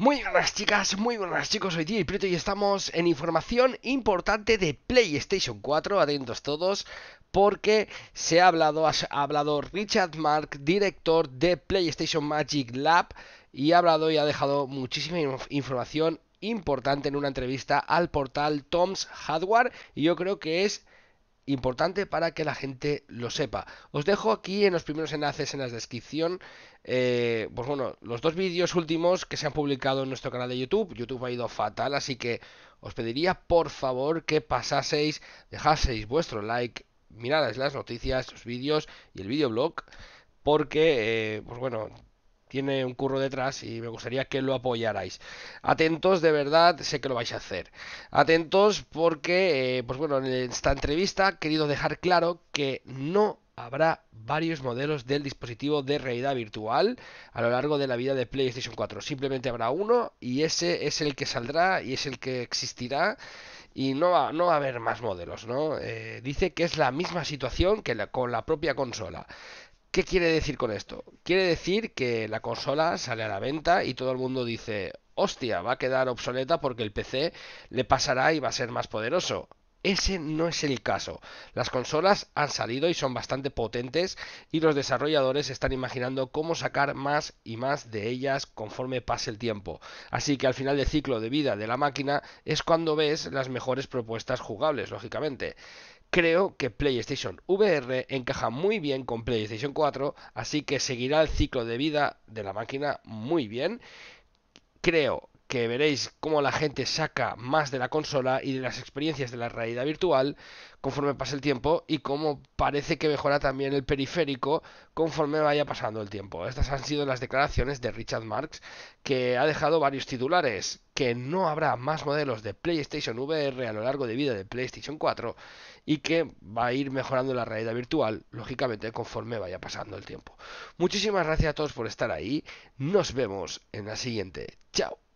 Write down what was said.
Muy buenas chicas, muy buenas chicos, soy DJ Prieto y estamos en información importante de PlayStation 4, atentos todos, porque se ha hablado, ha hablado Richard Mark, director de PlayStation Magic Lab, y ha hablado y ha dejado muchísima información importante en una entrevista al portal Tom's Hardware, y yo creo que es importante para que la gente lo sepa. Os dejo aquí en los primeros enlaces en la descripción, eh, pues bueno, los dos vídeos últimos que se han publicado en nuestro canal de YouTube. YouTube ha ido fatal, así que os pediría por favor que pasaseis, dejaseis vuestro like, miráis las noticias, los vídeos y el videoblog, porque, eh, pues bueno, tiene un curro detrás y me gustaría que lo apoyarais. Atentos, de verdad, sé que lo vais a hacer. Atentos porque, eh, pues bueno, en esta entrevista he querido dejar claro que no habrá varios modelos del dispositivo de realidad virtual a lo largo de la vida de PlayStation 4. Simplemente habrá uno y ese es el que saldrá y es el que existirá y no va, no va a haber más modelos, ¿no? Eh, dice que es la misma situación que con la propia consola. ¿Qué quiere decir con esto? Quiere decir que la consola sale a la venta y todo el mundo dice, hostia, va a quedar obsoleta porque el PC le pasará y va a ser más poderoso. Ese no es el caso. Las consolas han salido y son bastante potentes y los desarrolladores están imaginando cómo sacar más y más de ellas conforme pase el tiempo. Así que al final del ciclo de vida de la máquina es cuando ves las mejores propuestas jugables, lógicamente. Creo que PlayStation VR encaja muy bien con PlayStation 4, así que seguirá el ciclo de vida de la máquina muy bien. Creo que veréis cómo la gente saca más de la consola y de las experiencias de la realidad virtual conforme pasa el tiempo y cómo parece que mejora también el periférico conforme vaya pasando el tiempo. Estas han sido las declaraciones de Richard Marx que ha dejado varios titulares, que no habrá más modelos de PlayStation VR a lo largo de vida de PlayStation 4 y que va a ir mejorando la realidad virtual, lógicamente, conforme vaya pasando el tiempo. Muchísimas gracias a todos por estar ahí. Nos vemos en la siguiente. Chao.